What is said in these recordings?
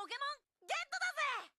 ポケモンゲットだぜ！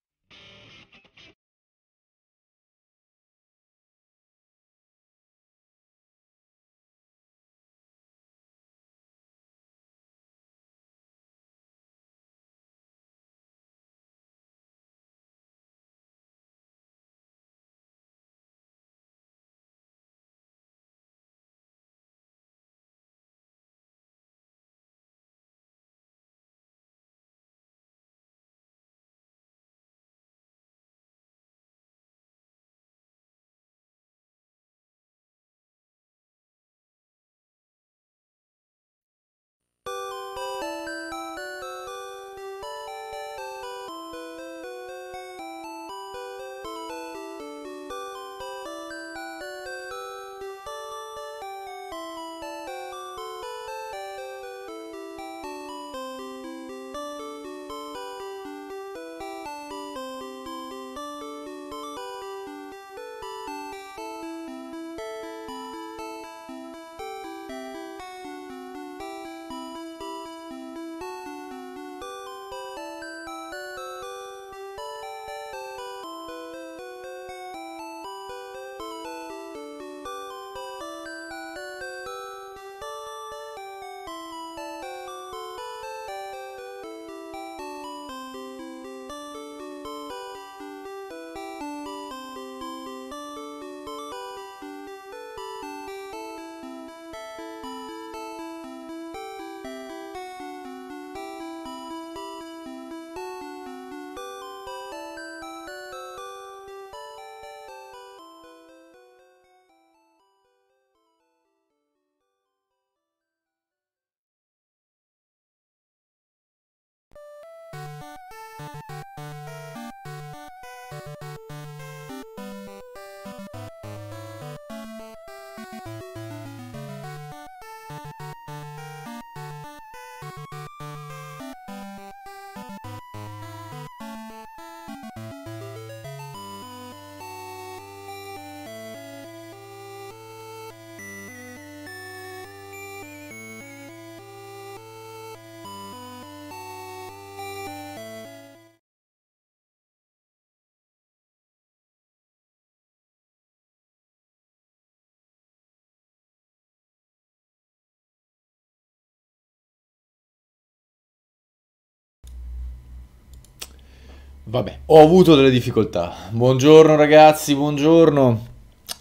Vabbè, ho avuto delle difficoltà. Buongiorno ragazzi, buongiorno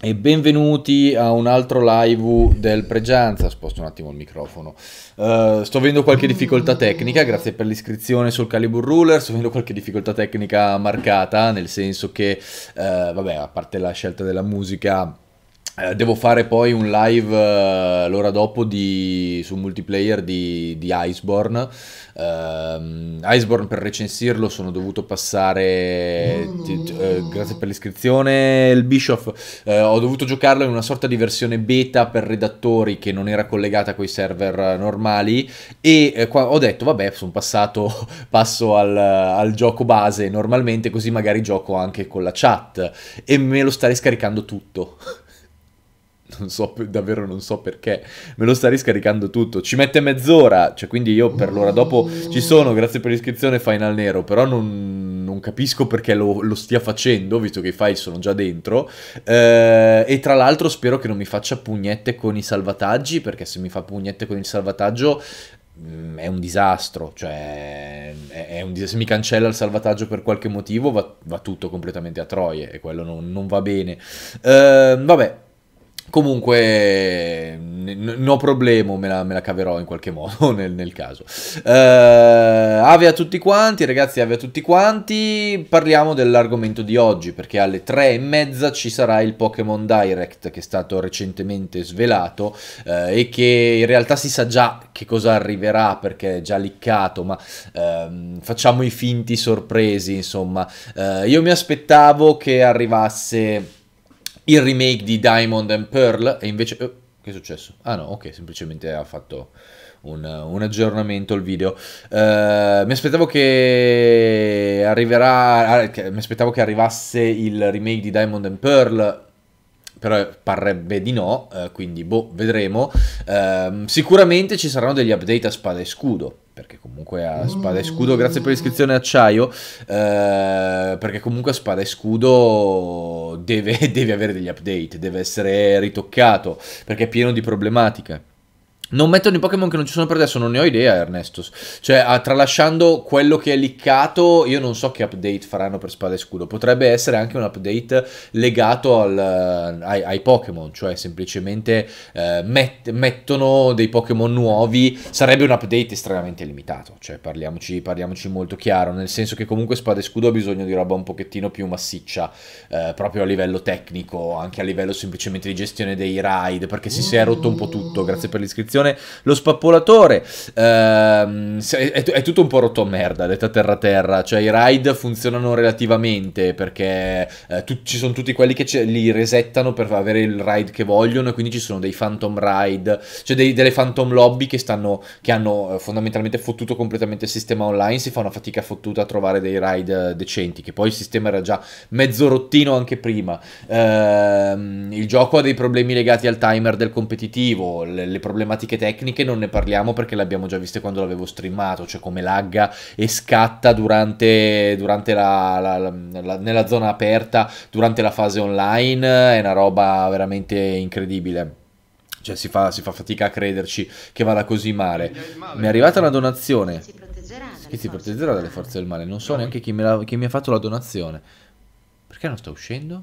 e benvenuti a un altro live del Pregianza. Sposto un attimo il microfono. Uh, sto avendo qualche difficoltà tecnica, grazie per l'iscrizione sul Calibur Ruler. Sto avendo qualche difficoltà tecnica marcata, nel senso che, uh, vabbè, a parte la scelta della musica eh, devo fare poi un live eh, l'ora dopo di, su multiplayer di, di Iceborne. Uh, Iceborne per recensirlo sono dovuto passare. No, no, no. Eh, grazie per l'iscrizione, il Bischoff. Eh, ho dovuto giocarlo in una sorta di versione beta per redattori che non era collegata con i server normali. E qua, ho detto, vabbè, sono passato. Passo al, al gioco base normalmente, così magari gioco anche con la chat. E me lo sta riscaricando tutto. non so, davvero non so perché, me lo sta riscaricando tutto, ci mette mezz'ora, cioè quindi io per l'ora dopo ci sono, grazie per l'iscrizione Final Nero, però non, non capisco perché lo, lo, stia facendo, visto che i file sono già dentro, eh, e tra l'altro spero che non mi faccia pugnette con i salvataggi, perché se mi fa pugnette con il salvataggio mm, è un disastro, cioè un dis se mi cancella il salvataggio per qualche motivo va, va tutto completamente a troie e quello non, non va bene. Uh, vabbè, Comunque, no problema, me la, me la caverò in qualche modo nel, nel caso. Uh, ave a tutti quanti, ragazzi, ave a tutti quanti. Parliamo dell'argomento di oggi, perché alle tre e mezza ci sarà il Pokémon Direct che è stato recentemente svelato uh, e che in realtà si sa già che cosa arriverà perché è già liccato, ma uh, facciamo i finti sorpresi, insomma. Eh, io mi aspettavo che arrivasse il remake di Diamond and Pearl e invece... Oh, che è successo? Ah no, ok, semplicemente ha fatto... Un, un, aggiornamento al video. Uh, mi aspettavo che arriverà. Ah, che, mi aspettavo che arrivasse il remake di Diamond and Pearl. Però parrebbe di no, uh, quindi boh, vedremo. Uh, sicuramente ci saranno degli update a spada e scudo perché comunque a spada e scudo, grazie per l'iscrizione acciaio, eh, perché comunque a spada e scudo deve, deve avere degli update, deve essere ritoccato, perché è pieno di problematiche. Non mettono i Pokémon che non ci sono per adesso, non ne ho idea Ernestos. Cioè, ah, tralasciando quello che è liccato, io non so che update faranno per Spada e Scudo. Potrebbe essere anche un update legato al, eh, ai, ai Pokémon, cioè semplicemente eh, met, mettono dei Pokémon nuovi. Sarebbe un update estremamente limitato, cioè parliamoci, parliamoci, molto chiaro, nel senso che comunque Spada e Scudo ha bisogno di roba un pochettino più massiccia, eh, proprio a livello tecnico, anche a livello semplicemente di gestione dei raid, perché si, si è rotto un po' tutto, grazie per l'iscrizione funzione lo spappolatore. Ehm, è, è, tutto un po' rotto a merda, detta terra-terra. Cioè, i ride funzionano relativamente perché eh, tu, ci sono tutti quelli che li resettano per avere il ride che vogliono. E quindi ci sono dei phantom ride, cioè dei, delle phantom lobby che, stanno, che hanno eh, fondamentalmente fottuto completamente il sistema online. Si fa una fatica fottuta a trovare dei ride eh, decenti. Che poi il sistema era già mezzo rottino anche prima. Ehm, il gioco ha dei problemi legati al timer del competitivo, le, le problematiche problematiche tecniche non ne parliamo perché le abbiamo già viste quando l'avevo streamato, cioè come lagga e scatta durante, durante la, la, la, nella zona aperta, durante la fase online, è una roba veramente incredibile. Cioè si fa, si fa fatica a crederci che vada così male. Mi è arrivata una donazione. Che si proteggerà dalle forze del male. Non so neanche chi, la, chi mi ha fatto la donazione. Perché non sta uscendo?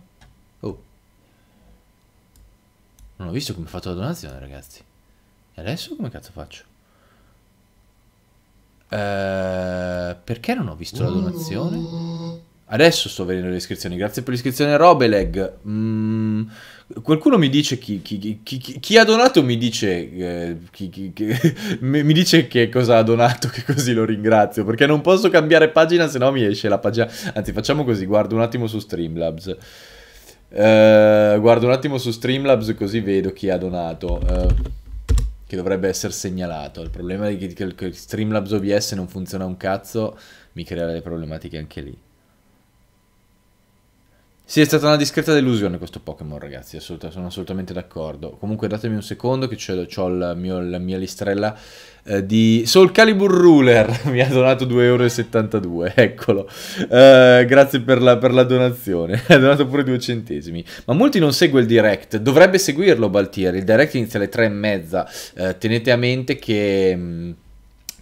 Oh. Non ho visto come ha fatto la donazione, ragazzi. E adesso come cazzo faccio? Uh, perché non ho visto la donazione? Adesso sto vedendo le iscrizioni. Grazie per l'iscrizione Robeleg. Mm, qualcuno mi dice chi, chi, chi, chi, ha donato mi dice, eh, mi dice che cosa ha donato che così lo ringrazio perché non posso cambiare pagina se no mi esce la pagina. Anzi facciamo così, guardo un attimo su Streamlabs. Uh, guardo un attimo su Streamlabs così vedo chi ha donato. Uh, che dovrebbe essere segnalato. Il problema è che, che, che Streamlabs OBS non funziona un cazzo, mi crea delle problematiche anche lì. Sì, è stata una discreta delusione questo Pokémon, ragazzi, assoluta, sono assolutamente d'accordo. Comunque datemi un secondo che ho la mia listrella eh, di Soul Calibur Ruler, mi ha donato 2,72 euro, eccolo. Eh, grazie per la, per la donazione, ha donato pure 2 centesimi. Ma molti non seguono il direct, dovrebbe seguirlo Baltieri, il direct inizia alle 3 e mezza. Eh, tenete a mente che... Mh, mm,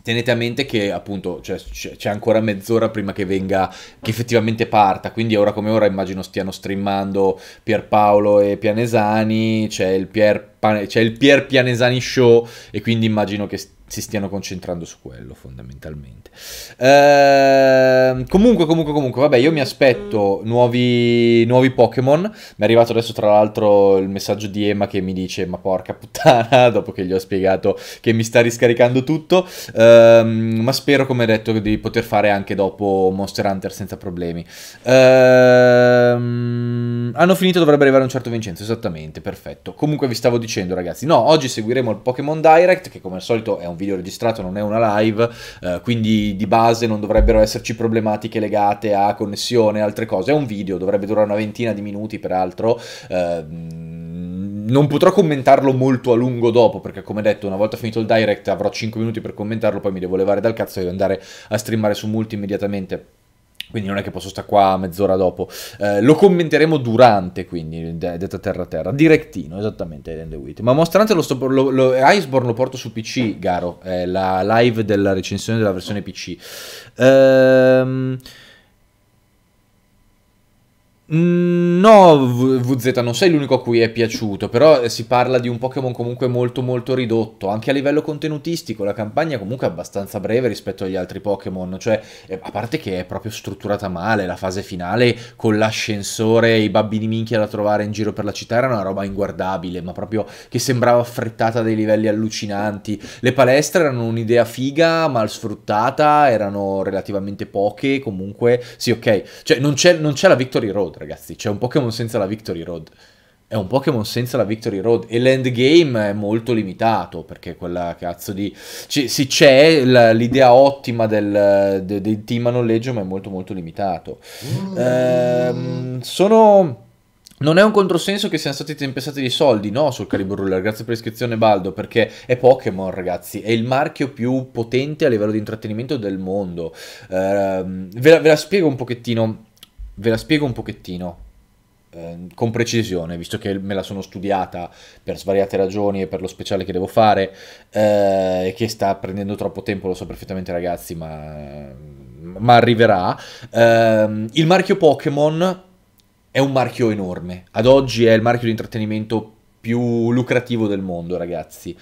tenete a mente che appunto cioè, c'è, ancora mezz'ora prima che venga, che effettivamente parta, quindi ora come ora immagino stiano streamando Pierpaolo e Pianesani, c'è il Pierpaolo c'è il Pier Pianesani Show e quindi immagino che si stiano concentrando su quello fondamentalmente. Ehm, comunque, comunque, comunque, vabbè, io mi aspetto nuovi, nuovi Pokémon. Mi è arrivato adesso tra l'altro il messaggio di Emma che mi dice ma porca puttana, dopo che gli ho spiegato che mi sta riscaricando tutto. Ehm, ma spero, come detto, di poter fare anche dopo Monster Hunter senza problemi. Ehm, hanno finito, dovrebbe arrivare un certo Vincenzo, esattamente, perfetto. Comunque vi stavo dicendo dicendo ragazzi. No, oggi seguiremo il Pokémon Direct, che come al solito è un video registrato, non è una live, eh, quindi di base non dovrebbero esserci problematiche legate a connessione, altre cose. È un video, dovrebbe durare una ventina di minuti peraltro. Eh, non potrò commentarlo molto a lungo dopo, perché come detto, una volta finito il direct avrò 5 minuti per commentarlo, poi mi devo levare dal cazzo e andare a streamare su Multi immediatamente quindi non è che posso stare qua mezz'ora dopo. Eh, lo commenteremo durante, quindi, detta terra-terra, direttino, esattamente, Eden The Wit. Ma mostrante lo sto, lo, lo, Iceborne lo porto su PC, Garo, è la live della recensione della versione PC. Ehm... Mm, no, VZ, non sei l'unico a cui è piaciuto, però eh, si parla di un Pokémon comunque molto molto ridotto, anche a livello contenutistico, la campagna comunque è abbastanza breve rispetto agli altri Pokémon, cioè eh, a parte che è proprio strutturata male, la fase finale con l'ascensore e i bambini minchia da trovare in giro per la città era una roba inguardabile, ma proprio che sembrava affrettata a dei livelli allucinanti, le palestre erano un'idea figa, mal sfruttata, erano relativamente poche, comunque sì ok, cioè non c'è la Victory Road Road, ragazzi. C'è un Pokémon senza la Victory Road. È un Pokémon senza la Victory Road e l'endgame è molto limitato perché quella cazzo di... C- sì, c'è l'idea ottima del, de- del team a noleggio ma è molto molto limitato. Ehm, sono... Non è un controsenso che siano stati tempestati di soldi, no, sul Calibur Ruler, grazie per l'iscrizione Baldo, perché è Pokémon, ragazzi, è il marchio più potente a livello di intrattenimento del mondo. Ehm, ve, la, ve la spiego un pochettino Ve la spiego un pochettino eh, con precisione, visto che me la sono studiata per svariate ragioni e per lo speciale che devo fare eh, e eh, che sta prendendo troppo tempo, lo so perfettamente ragazzi, ma, ma arriverà. Eh, il marchio Pokémon è un marchio enorme, ad oggi è il marchio di intrattenimento più lucrativo del mondo ragazzi.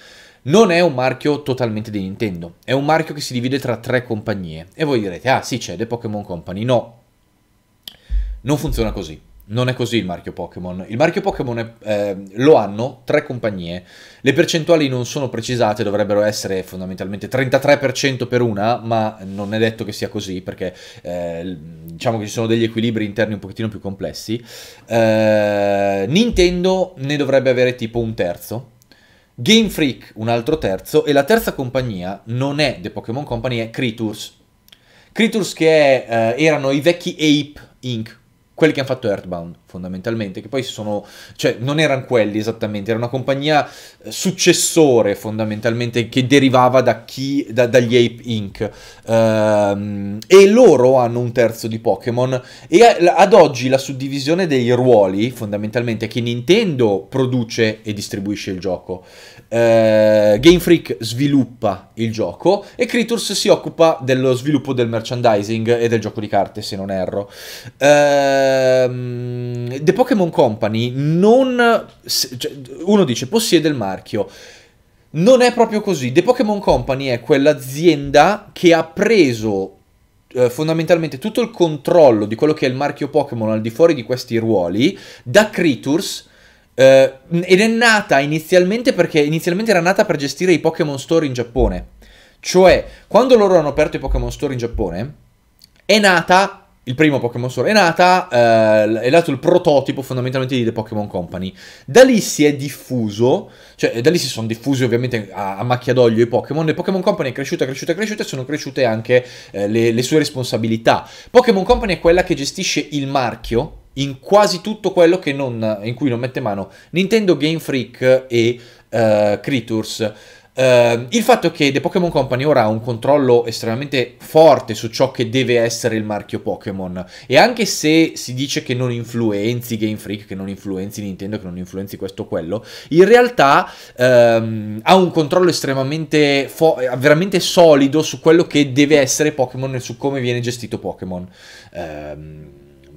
Non è un marchio totalmente di Nintendo, è un marchio che si divide tra tre compagnie. E voi direte, ah sì c'è The Pokémon Company, no, non funziona così. Non è così il marchio Pokémon. Il marchio Pokémon eh, lo hanno tre compagnie. Le percentuali non sono precisate, dovrebbero essere fondamentalmente 33% per una, ma non è detto che sia così perché eh, diciamo che ci sono degli equilibri interni un pochettino più complessi. Eh, Nintendo ne dovrebbe avere tipo un terzo. Game Freak un altro terzo e la terza compagnia non è The Pokémon Company, è Creatures. Creatures che è, eh, erano i vecchi Ape Inc quelli che hanno fatto Earthbound fondamentalmente, che poi si sono, cioè non erano quelli esattamente, era una compagnia eh, successore fondamentalmente che derivava da chi, da, dagli Ape Inc. Ehm, e loro hanno un terzo di Pokémon e ad oggi la suddivisione dei ruoli fondamentalmente è che Nintendo produce e distribuisce il gioco, ehm, Game Freak sviluppa il gioco e Creators si occupa dello sviluppo del merchandising e del gioco di carte se non erro. Ehm, Mm, The Pokémon Company non... Cioè, uno dice possiede il marchio. Non è proprio così. The Pokémon Company è quell'azienda che ha preso eh, fondamentalmente tutto il controllo di quello che è il marchio Pokémon al di fuori di questi ruoli da Creatures. Eh, ed è nata inizialmente perché inizialmente era nata per gestire i Pokémon Store in Giappone. Cioè, quando loro hanno aperto i Pokémon Store in Giappone, è nata il primo Pokémon Sword è nata, eh, è nato il prototipo fondamentalmente di The Pokémon Company. Da lì si è diffuso, cioè da lì si sono diffusi ovviamente a, a macchia d'olio i Pokémon, e Pokémon Company è cresciuta, cresciuta, cresciuta e sono cresciute anche eh, le, le sue responsabilità. Pokémon Company è quella che gestisce il marchio in quasi tutto quello non, in cui non mette mano Nintendo Game Freak e uh, Creatures. Uh, il fatto è che The Pokémon Company ora ha un controllo estremamente forte su ciò che deve essere il marchio Pokémon e anche se si dice che non influenzi Game Freak, che non influenzi Nintendo, che non influenzi questo o quello, in realtà um, ha un controllo estremamente veramente solido su quello che deve essere Pokémon e su come viene gestito Pokémon. Um,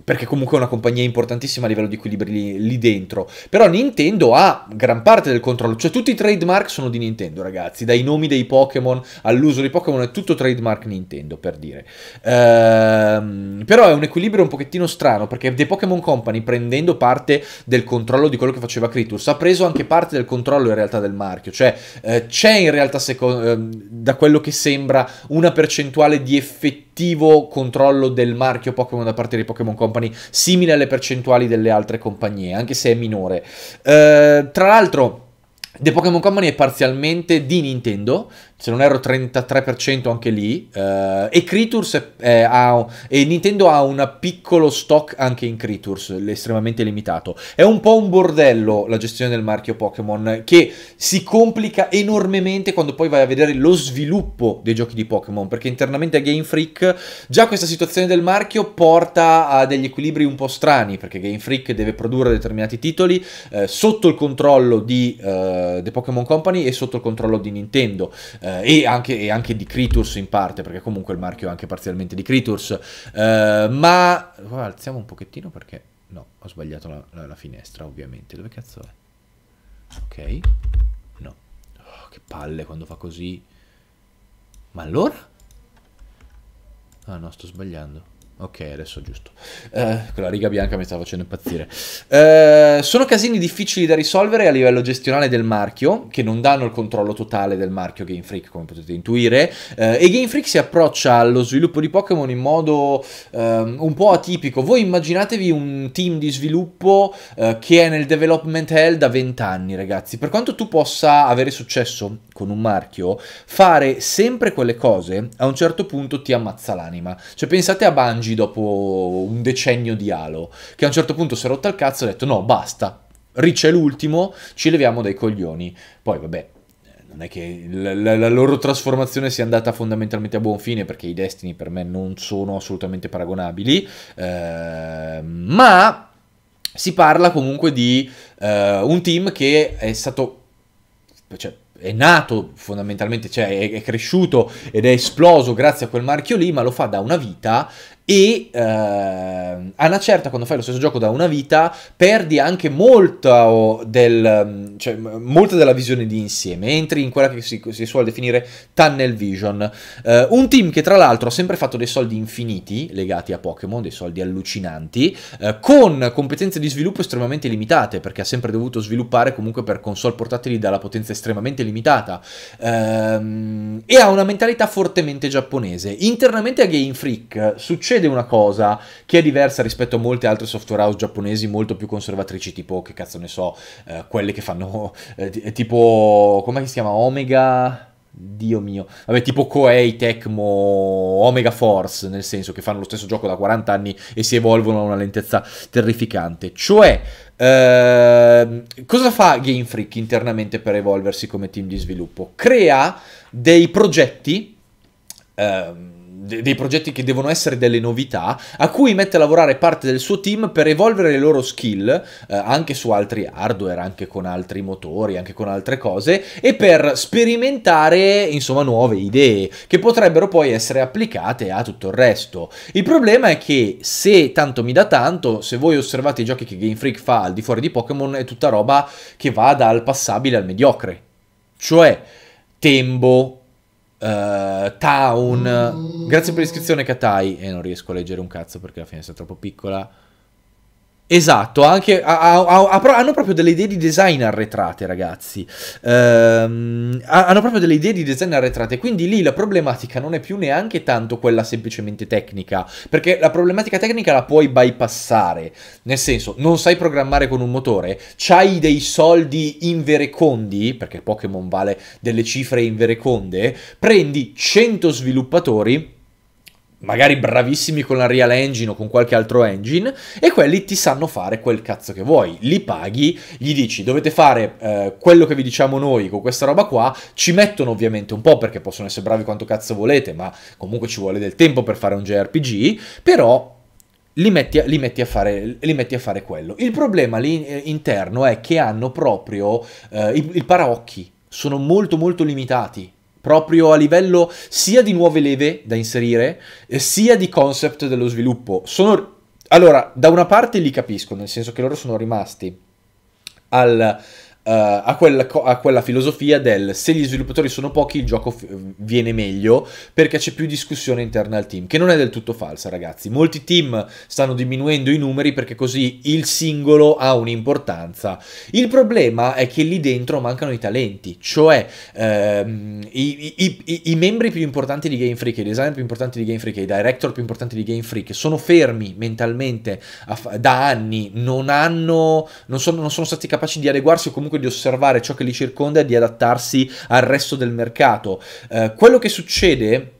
perché comunque è una compagnia importantissima a livello di equilibri lì, lì, dentro. Però Nintendo ha gran parte del controllo, cioè tutti i trademark sono di Nintendo, ragazzi, dai nomi dei Pokémon all'uso dei Pokémon è tutto trademark Nintendo, per dire. Ehm, però è un equilibrio un pochettino strano, perché The Pokémon Company, prendendo parte del controllo di quello che faceva Critus, ha preso anche parte del controllo in realtà del marchio, cioè eh, c'è in realtà, seco- ehm, da quello che sembra, una percentuale di effettività effettivo controllo del marchio Pokémon da parte di Pokémon Company, simile alle percentuali delle altre compagnie, anche se è minore. Eh, tra l'altro... The Pokémon Company è parzialmente di Nintendo, se non erro 33% anche lì, eh, e Creatures eh, ha, e Nintendo ha un piccolo stock anche in Creatures, estremamente limitato. È un po' un bordello la gestione del marchio Pokémon, che si complica enormemente quando poi vai a vedere lo sviluppo dei giochi di Pokémon, perché internamente a Game Freak già questa situazione del marchio porta a degli equilibri un po' strani, perché Game Freak deve produrre determinati titoli eh, sotto il controllo di eh, eh, The Pokémon Company è sotto il controllo di Nintendo eh, e, anche, e, anche, di Critters in parte, perché comunque il marchio è anche parzialmente di Critters. Eh, ma oh, alziamo un pochettino perché no, ho sbagliato la, la, la finestra, ovviamente. Dove cazzo è? Ok, no, oh, che palle quando fa così. Ma allora? Ah no, sto sbagliando. Ok, adesso è giusto. Eh, quella riga bianca mi sta facendo impazzire. Eh, sono casini difficili da risolvere a livello gestionale del marchio, che non danno il controllo totale del marchio Game Freak, come potete intuire. Eh, e Game Freak si approccia allo sviluppo di Pokémon in modo ehm, un po' atipico. Voi immaginatevi un team di sviluppo eh, che è nel development hell da 20 anni, ragazzi. Per quanto tu possa avere successo con un marchio, fare sempre quelle cose a un certo punto ti ammazza l'anima. Cioè, pensate a Bungie oggi dopo un decennio di Halo, che a un certo punto si è rotta il cazzo e ha detto no, basta, Rich è l'ultimo, ci leviamo dai coglioni. Poi vabbè, non è che la, la, la, loro trasformazione sia andata fondamentalmente a buon fine perché i Destiny per me non sono assolutamente paragonabili, eh, ma si parla comunque di eh, un team che è stato... Cioè, è nato fondamentalmente, cioè è, è, cresciuto ed è esploso grazie a quel marchio lì, ma lo fa da una vita e eh, a una certa quando fai lo stesso gioco da una vita perdi anche molto del, mm, cioè, molta della visione di insieme entri in quella che si, si suole definire tunnel vision eh, un team che tra l'altro ha sempre fatto dei soldi infiniti legati a Pokémon dei soldi allucinanti eh, con competenze di sviluppo estremamente limitate perché ha sempre dovuto sviluppare comunque per console portatili dalla potenza estremamente limitata ehm, e ha una mentalità fortemente giapponese internamente a Game Freak succede succede una cosa che è diversa rispetto a molte altre software house giapponesi molto più conservatrici, tipo, che cazzo ne so, eh, quelle che fanno, eh, eh tipo, come si chiama, Omega... Dio mio, vabbè, tipo Koei, Tecmo, Omega Force, nel senso che fanno lo stesso gioco da 40 anni e si evolvono a una lentezza terrificante. Cioè, eh, cosa fa Game Freak internamente per evolversi come team di sviluppo? Crea dei progetti. Eh, de- dei progetti che devono essere delle novità, a cui mette a lavorare parte del suo team per evolvere le loro skill eh, anche su altri hardware, anche con altri motori, anche con altre cose e per sperimentare insomma nuove idee che potrebbero poi essere applicate a tutto il resto. Il problema è che se tanto mi dà tanto, se voi osservate i giochi che Game Freak fa al di fuori di Pokémon è tutta roba che va dal passabile al mediocre. Cioè, Tembo, Uh, Town. Grazie per l'iscrizione, Katai. E eh, non riesco a leggere un cazzo perché la finestra è troppo piccola. Esatto, anche, ha, ha, ha, hanno proprio delle idee di design arretrate, ragazzi. Ehm, hanno proprio delle idee di design arretrate. Quindi lì la problematica non è più neanche tanto quella semplicemente tecnica. Perché la problematica tecnica la puoi bypassare. Nel senso, non sai programmare con un motore, c'hai dei soldi in inverecondi, perché Pokémon vale delle cifre in invereconde, prendi 100 sviluppatori magari bravissimi con la Real Engine o con qualche altro engine, e quelli ti sanno fare quel cazzo che vuoi. Li paghi, gli dici dovete fare eh, quello che vi diciamo noi con questa roba qua, ci mettono ovviamente un po' perché possono essere bravi quanto cazzo volete, ma comunque ci vuole del tempo per fare un JRPG, però li metti, a, li, metti fare, li metti, a, fare, quello. Il problema lì eh, interno è che hanno proprio eh, il, il paraocchi, sono molto molto limitati proprio a livello sia di nuove leve da inserire, eh, sia di concept dello sviluppo. Sono... Allora, da una parte li capisco, nel senso che loro sono rimasti al Uh, a, quella a, quella filosofia del se gli sviluppatori sono pochi il gioco viene meglio perché c'è più discussione interna al team, che non è del tutto falsa ragazzi, molti team stanno diminuendo i numeri perché così il singolo ha un'importanza. Il problema è che lì dentro mancano i talenti, cioè ehm, i, i, i, i, membri più importanti di Game Freak, i designer più importanti di Game Freak, i director più importanti di Game Freak sono fermi mentalmente da anni, non, hanno, non, sono, non sono stati capaci di adeguarsi o comunque di osservare ciò che li circonda e di adattarsi al resto del mercato. Eh, quello che succede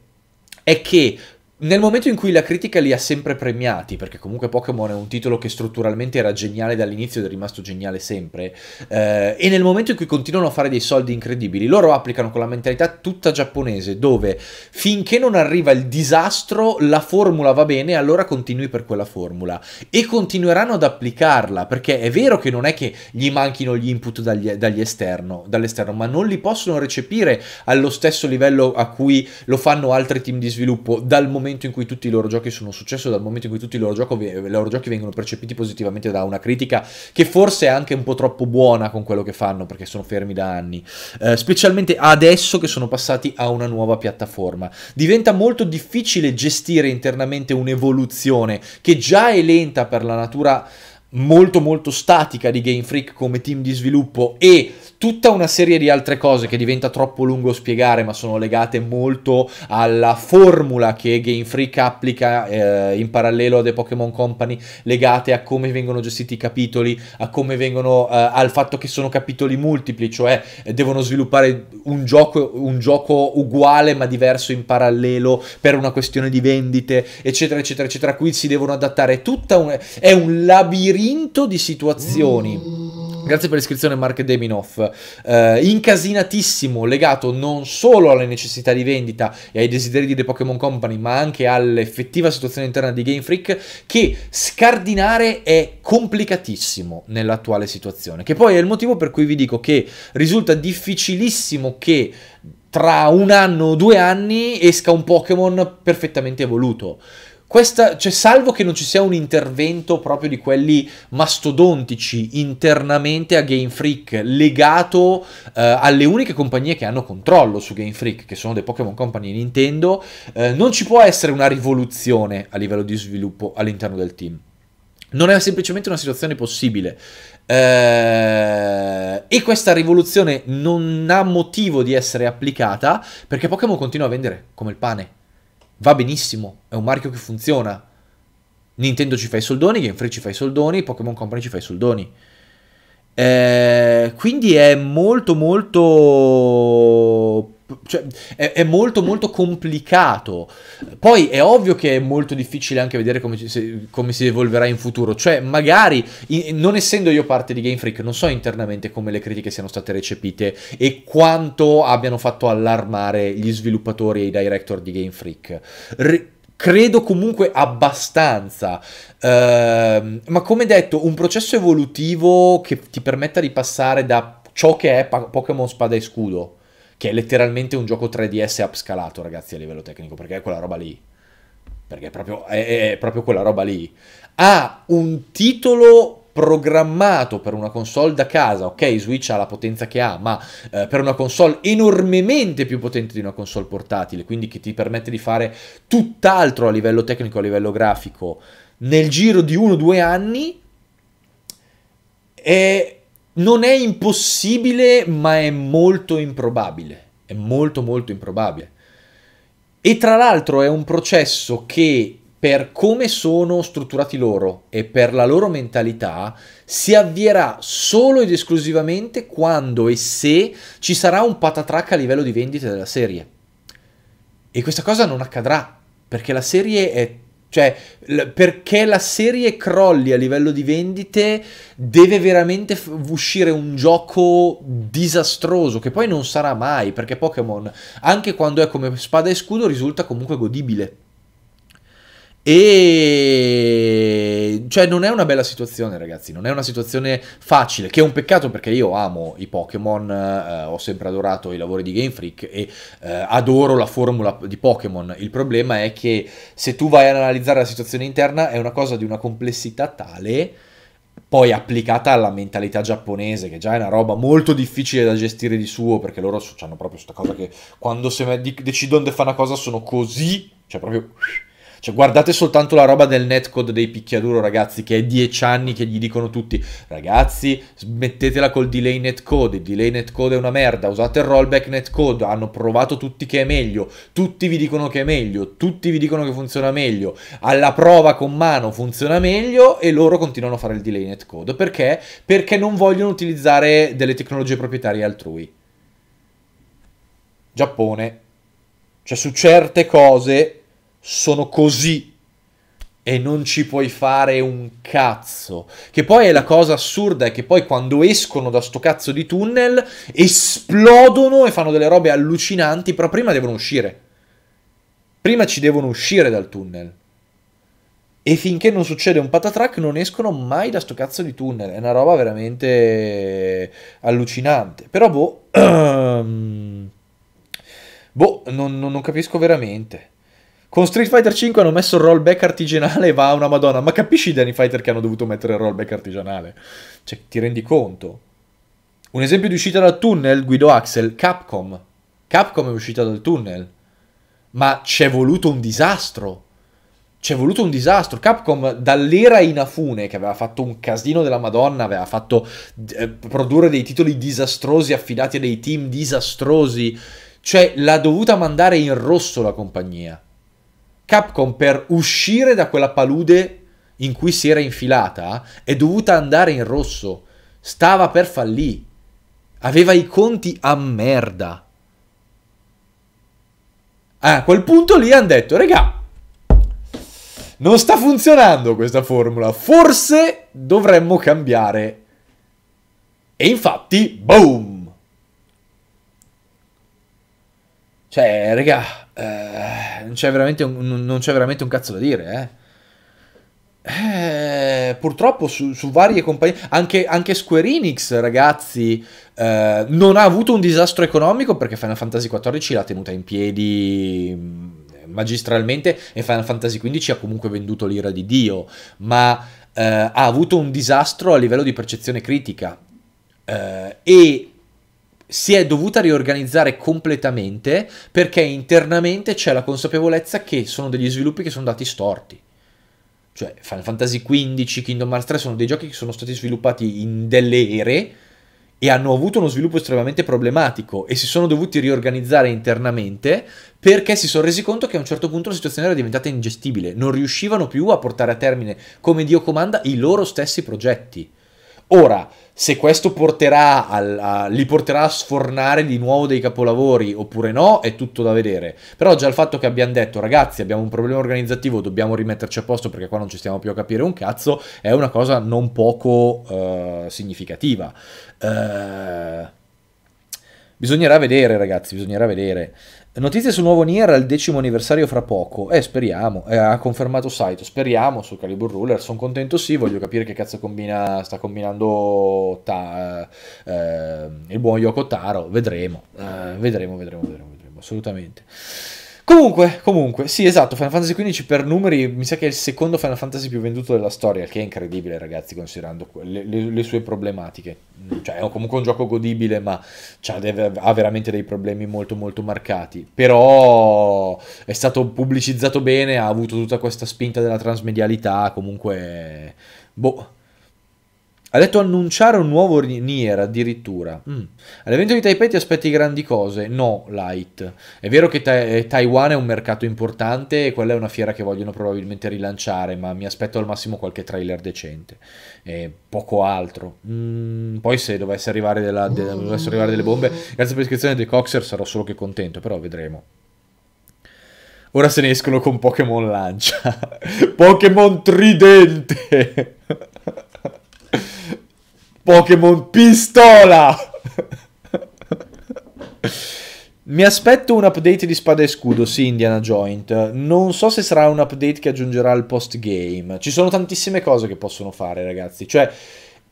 è che nel momento in cui la critica li ha sempre premiati, perché comunque Pokémon è un titolo che strutturalmente era geniale dall'inizio ed è rimasto geniale sempre, eh, e nel momento in cui continuano a fare dei soldi incredibili, loro applicano con la mentalità tutta giapponese, dove finché non arriva il disastro, la formula va bene, allora continui per quella formula. E continueranno ad applicarla, perché è vero che non è che gli manchino gli input dagli, dagli esterno, dall'esterno, ma non li possono recepire allo stesso livello a cui lo fanno altri team di sviluppo dal momento momento in cui tutti i loro giochi sono successo, dal momento in cui tutti i loro, gioco, i loro giochi vengono percepiti positivamente da una critica che forse è anche un po' troppo buona con quello che fanno perché sono fermi da anni, eh, specialmente adesso che sono passati a una nuova piattaforma. Diventa molto difficile gestire internamente un'evoluzione che già è lenta per la natura molto molto statica di Game Freak come team di sviluppo e tutta una serie di altre cose che diventa troppo lungo spiegare, ma sono legate molto alla formula che Game Freak applica eh, in parallelo a The Pokémon Company, legate a come vengono gestiti i capitoli, a come vengono, eh, al fatto che sono capitoli multipli, cioè eh, devono sviluppare un gioco, un gioco uguale ma diverso in parallelo per una questione di vendite, eccetera, eccetera, eccetera. Qui si devono adattare tutta un... è un labirinto di situazioni mm. Grazie per l'iscrizione Mark Deminoff. Eh, incasinatissimo, legato non solo alle necessità di vendita e ai desideri di Pokémon Company, ma anche all'effettiva situazione interna di Game Freak, che scardinare è complicatissimo nell'attuale situazione. Che poi è il motivo per cui vi dico che risulta difficilissimo che tra un anno o due anni esca un Pokémon perfettamente evoluto. Questa, cioè, salvo che non ci sia un intervento proprio di quelli mastodontici internamente a Game Freak, legato eh, alle uniche compagnie che hanno controllo su Game Freak, che sono The Pokémon Company e Nintendo, eh, non ci può essere una rivoluzione a livello di sviluppo all'interno del team. Non è semplicemente una situazione possibile. Eh, e questa rivoluzione non ha motivo di essere applicata perché Pokémon continua a vendere come il pane va benissimo, è un marchio che funziona. Nintendo ci fa i soldoni, Game Freak ci fa i soldoni, Pokémon Company ci fa i soldoni. Eh, quindi è molto molto cioè, è, è, molto molto complicato. Poi è ovvio che è molto difficile anche vedere come, se, come si evolverà in futuro. Cioè, magari, in, non essendo io parte di Game Freak, non so internamente come le critiche siano state recepite e quanto abbiano fatto allarmare gli sviluppatori e i director di Game Freak. Re- credo comunque abbastanza. Uh, ma come detto, un processo evolutivo che ti permetta di passare da ciò che è pa- Pokémon Spada e Scudo che è letteralmente un gioco 3DS upscalato, ragazzi, a livello tecnico, perché è quella roba lì. Perché è proprio, è, è proprio quella roba lì. Ha un titolo programmato per una console da casa, ok, Switch ha la potenza che ha, ma eh, per una console enormemente più potente di una console portatile, quindi che ti permette di fare tutt'altro a livello tecnico, a livello grafico, nel giro di uno o due anni, e non è impossibile, ma è molto improbabile. È molto molto improbabile. E tra l'altro è un processo che per come sono strutturati loro e per la loro mentalità si avvierà solo ed esclusivamente quando e se ci sarà un patatrac a livello di vendita della serie. E questa cosa non accadrà perché la serie è cioè, perché la serie crolli a livello di vendite, deve veramente uscire un gioco disastroso, che poi non sarà mai, perché Pokémon, anche quando è come spada e scudo, risulta comunque godibile. E cioè non è una bella situazione, ragazzi, non è una situazione facile, che è un peccato perché io amo i Pokémon, eh, ho sempre adorato i lavori di Game Freak e eh, adoro la formula di Pokémon. Il problema è che se tu vai ad analizzare la situazione interna è una cosa di una complessità tale poi applicata alla mentalità giapponese, che già è una roba molto difficile da gestire di suo, perché loro hanno proprio questa cosa che quando decidono di fare una cosa sono così, cioè proprio cioè, guardate soltanto la roba del netcode dei picchiaduro, ragazzi, che è dieci anni che gli dicono tutti, ragazzi, smettetela col delay netcode, il delay netcode è una merda, usate il rollback netcode, hanno provato tutti che è meglio, tutti vi dicono che è meglio, tutti vi dicono che funziona meglio, alla prova con mano funziona meglio e loro continuano a fare il delay netcode. Perché? Perché non vogliono utilizzare delle tecnologie proprietarie altrui. Giappone. Cioè su certe cose sono così e non ci puoi fare un cazzo. Che poi è la cosa assurda, è che poi quando escono da sto cazzo di tunnel esplodono e fanno delle robe allucinanti, però prima devono uscire. Prima ci devono uscire dal tunnel. E finché non succede un patatrack non escono mai da sto cazzo di tunnel. È una roba veramente allucinante. Però boh... boh, non, non, non capisco veramente. Con Street Fighter 5 hanno messo il rollback artigianale e va una madonna. Ma capisci i Danny Fighter che hanno dovuto mettere il rollback artigianale? Cioè, ti rendi conto? Un esempio di uscita dal tunnel, Guido Axel, Capcom. Capcom è uscita dal tunnel. Ma c'è voluto un disastro. C'è voluto un disastro. Capcom dall'era Inafune, che aveva fatto un casino della Madonna, aveva fatto eh, produrre dei titoli disastrosi affidati a dei team disastrosi. Cioè, l'ha dovuta mandare in rosso la compagnia Capcom per uscire da quella palude in cui si era infilata è dovuta andare in rosso. Stava per fallire. Aveva i conti a merda. A quel punto lì hanno detto, regà, non sta funzionando questa formula. Forse dovremmo cambiare. E infatti, boom! Cioè, regà, eh, non, c'è un, non, c'è veramente un, cazzo da dire. Eh. Eh, purtroppo su, su, varie compagnie, anche, anche Square Enix, ragazzi, eh, non ha avuto un disastro economico perché Final Fantasy XIV l'ha tenuta in piedi mm, magistralmente e Final Fantasy XV ha comunque venduto l'ira di Dio, ma eh, ha avuto un disastro a livello di percezione critica. e si è dovuta riorganizzare completamente perché internamente c'è la consapevolezza che sono degli sviluppi che sono dati storti. Cioè, Final Fantasy XV, Kingdom Hearts 3 sono dei giochi che sono stati sviluppati in delle ere e hanno avuto uno sviluppo estremamente problematico e si sono dovuti riorganizzare internamente perché si sono resi conto che a un certo punto la situazione era diventata ingestibile, non riuscivano più a portare a termine come Dio comanda i loro stessi progetti. Ora, se questo porterà al, a, li porterà a sfornare di nuovo dei capolavori oppure no, è tutto da vedere. Però già il fatto che abbiamo detto, ragazzi, abbiamo un problema organizzativo, dobbiamo rimetterci a posto perché qua non ci stiamo più a capire un cazzo, è una cosa non poco uh, significativa. Uh, bisognerà vedere, ragazzi, bisognerà vedere. Notizie sul nuovo Nier al decimo anniversario fra poco. Eh, speriamo. Eh, ha confermato Saito. Speriamo su Calibur Ruler. Sono contento sì, voglio capire che cazzo combina, sta combinando ta, eh, ehm, il buon Yoko Taro. Vedremo. Eh, vedremo, vedremo, vedremo, vedremo. Assolutamente. Comunque, comunque, sì, esatto, Final Fantasy XV per numeri mi sa che è il secondo Final Fantasy più venduto della storia, il che è incredibile, ragazzi, considerando le, le, le sue problematiche. Mm, cioè, è comunque un gioco godibile, ma cioè, deve, ha veramente dei problemi molto, molto marcati. Però è stato pubblicizzato bene, ha avuto tutta questa spinta della transmedialità, comunque... Boh, ha detto annunciare un nuovo Nier addirittura. Mm. All'evento di Taipei ti aspetti grandi cose? No, Light. È vero che ta eh, Taiwan è un mercato importante e quella è una fiera che vogliono probabilmente rilanciare, ma mi aspetto al massimo qualche trailer decente. E poco altro. Mm. Poi se dovesse arrivare, della, de mm. dovessero arrivare delle bombe, grazie per l'iscrizione dei Coxer sarò solo che contento, però vedremo. Ora se ne escono con Pokémon Lancia. Pokémon Tridente! Pokémon pistola! Mi aspetto un update di spada e scudo, sì, Indiana Joint. Non so se sarà un update che aggiungerà il post game. Ci sono tantissime cose che possono fare, ragazzi. Cioè,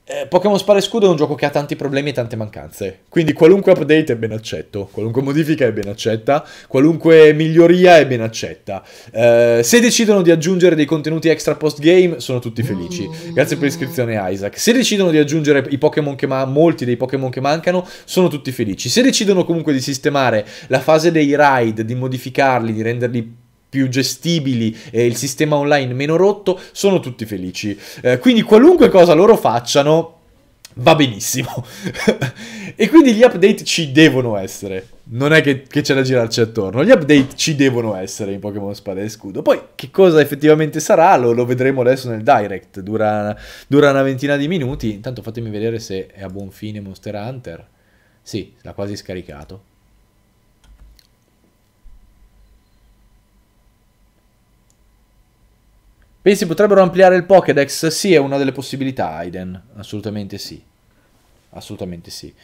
eh, Pokémon Spara e Scudo è un gioco che ha tanti problemi e tante mancanze, quindi qualunque update è ben accetto, qualunque modifica è ben accetta, qualunque miglioria è ben accetta. Eh, se decidono di aggiungere dei contenuti extra post game sono tutti felici, mm. grazie per l'iscrizione Isaac. Se decidono di aggiungere i Pokémon che ma- molti dei Pokémon che mancano sono tutti felici. Se decidono comunque di sistemare la fase dei raid, di modificarli, di renderli più più gestibili e il sistema online meno rotto, sono tutti felici. Eh, quindi qualunque cosa loro facciano va benissimo. e quindi gli update ci devono essere. Non è che, che, c'è da girarci attorno. Gli update ci devono essere in Pokémon Spada e Scudo. Poi che cosa effettivamente sarà lo, lo vedremo adesso nel direct. Dura, dura, una ventina di minuti. Intanto fatemi vedere se è a buon fine Monster Hunter. Sì, l'ha quasi scaricato. Pensi potrebbero ampliare il Pokédex? Sì, è una delle possibilità, Aiden. Assolutamente sì. Assolutamente sì.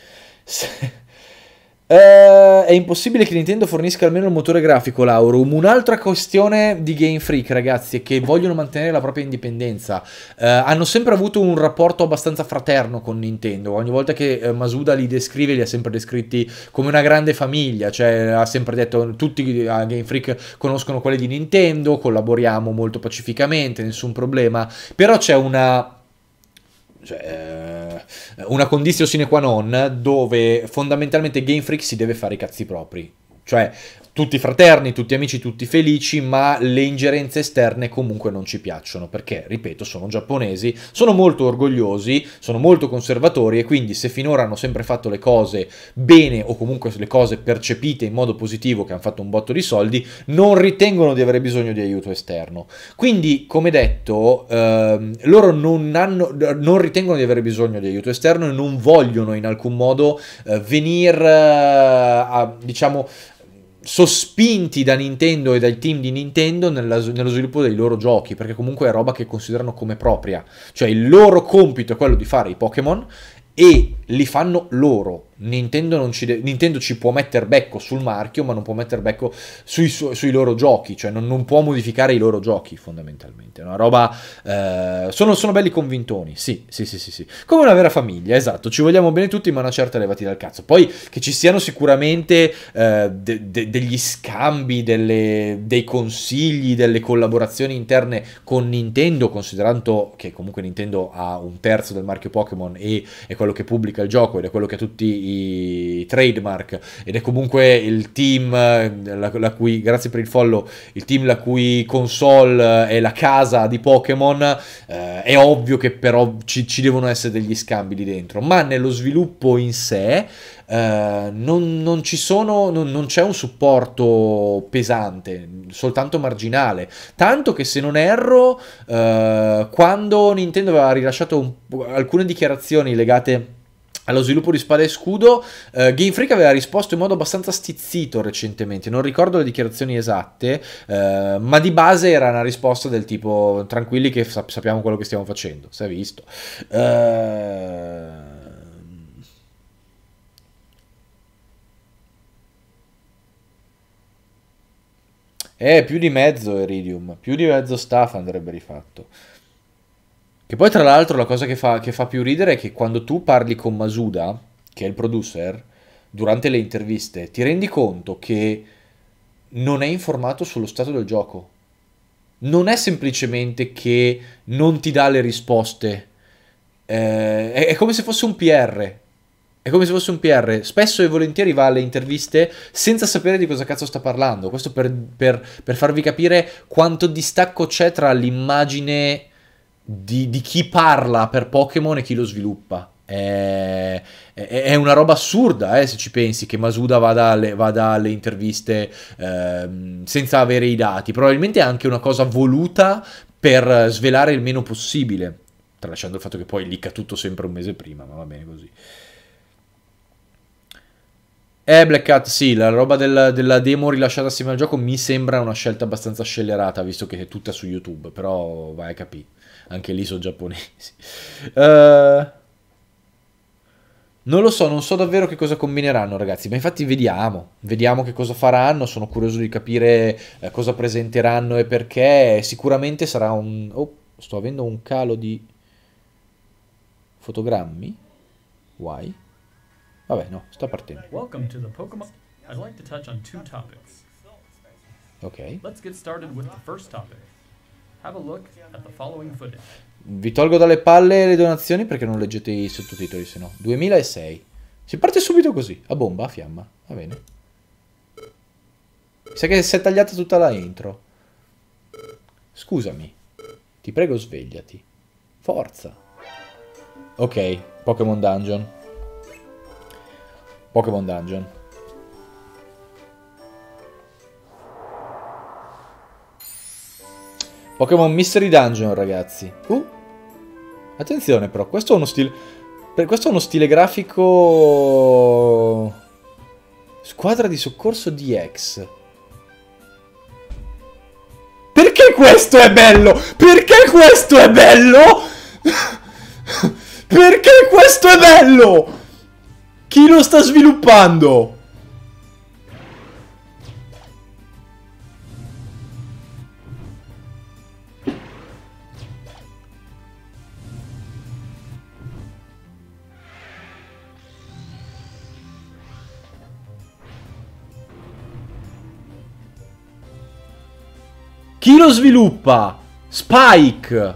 Uh, è impossibile che Nintendo fornisca almeno il motore grafico, Laurum. Un'altra questione di Game Freak, ragazzi, è che vogliono mantenere la propria indipendenza. Uh, hanno sempre avuto un rapporto abbastanza fraterno con Nintendo. Ogni volta che uh, Masuda li descrive, li ha sempre descritti come una grande famiglia. Cioè, ha sempre detto: tutti a Game Freak conoscono quelli di Nintendo, collaboriamo molto pacificamente, nessun problema. Però c'è una cioè, eh, una condizione sine qua non dove fondamentalmente Game Freak si deve fare i cazzi propri. Cioè, tutti fraterni, tutti amici, tutti felici, ma le ingerenze esterne comunque non ci piacciono, perché, ripeto, sono giapponesi, sono molto orgogliosi, sono molto conservatori e quindi se finora hanno sempre fatto le cose bene o comunque le cose percepite in modo positivo che hanno fatto un botto di soldi, non ritengono di avere bisogno di aiuto esterno. Quindi, come detto, ehm, loro non, hanno, non, ritengono di avere bisogno di aiuto esterno e non vogliono in alcun modo eh, venire eh, a, diciamo, sospinti da Nintendo e dal team di Nintendo nella, nello sviluppo dei loro giochi, perché comunque è roba che considerano come propria. Cioè il loro compito è quello di fare i Pokémon e li fanno loro. Nintendo ci, de- Nintendo, ci può mettere becco sul marchio, ma non può mettere becco sui, su- sui loro giochi, cioè non, non, può modificare i loro giochi fondamentalmente. È una roba... Eh, sono, sono, belli convintoni, sì, sì, sì, sì, sì. Come una vera famiglia, esatto, ci vogliamo bene tutti, ma una certa levati dal cazzo. Poi che ci siano sicuramente eh, de- de- degli scambi, delle, dei consigli, delle collaborazioni interne con Nintendo, considerando che comunque Nintendo ha un terzo del marchio Pokémon e è quello che pubblica il gioco ed è quello che ha tutti i di trademark ed è comunque il team eh, la, la cui, grazie per il follow, il team la cui console eh, è la casa di Pokémon, eh, è ovvio che però ci, ci devono essere degli scambi lì dentro, ma nello sviluppo in sé Uh, non, non, ci sono, non, non, c'è un supporto pesante, soltanto marginale. Tanto che se non erro, uh, quando Nintendo aveva rilasciato un, alcune dichiarazioni legate allo sviluppo di Spada e Scudo, eh, Game Freak aveva risposto in modo abbastanza stizzito recentemente, non ricordo le dichiarazioni esatte, eh, ma di base era una risposta del tipo tranquilli che sap sappiamo quello che stiamo facendo, si è visto. Eh... Eh, più di mezzo Iridium, più di mezzo staff andrebbe rifatto. Che poi tra l'altro la cosa che fa, che fa più ridere è che quando tu parli con Masuda, che è il producer, durante le interviste, ti rendi conto che non è informato sullo stato del gioco. Non è semplicemente che non ti dà le risposte. Eh, è, è, come se fosse un PR. È come se fosse un PR. Spesso e volentieri va alle interviste senza sapere di cosa cazzo sta parlando. Questo per, per, per farvi capire quanto distacco c'è tra l'immagine di, di chi parla per Pokémon e chi lo sviluppa. È, è, una roba assurda eh, se ci pensi che Masuda vada alle, vada alle interviste eh, senza avere i dati. Probabilmente è anche una cosa voluta per svelare il meno possibile. Tralasciando il fatto che poi licca tutto sempre un mese prima, ma va bene così. Eh, Black Cat, sì, la roba della, della, demo rilasciata assieme al gioco mi sembra una scelta abbastanza scellerata, visto che è tutta su YouTube, però vai a capire. Anche lì sono giapponesi. Uh... Non lo so, non so davvero che cosa combineranno, ragazzi. Ma infatti vediamo, vediamo che cosa faranno. Sono curioso di capire eh, cosa presenteranno e perché. Sicuramente sarà un. Oh, sto avendo un calo di fotogrammi. Why? Vabbè, no, sta partendo. Welcome to the Pokemon. I'd like to touch on two topics. Ok. Let's get started with the first topic. Vi tolgo dalle palle le donazioni perché non leggete i sottotitoli, se no. 2006. Si parte subito così, a bomba, a fiamma. Va bene. Sai che si è tagliata tutta la intro. Scusami. Ti prego svegliati. Forza. Ok, Pokémon Dungeon. Pokémon Dungeon. Pokémon Mystery Dungeon, ragazzi. Uh. Attenzione però, questo è uno stile... Per questo è uno stile grafico... Squadra di soccorso DX. Perché questo è bello? Perché questo è bello? Perché questo è bello? Chi lo sta sviluppando? Chi lo sviluppa? Spike!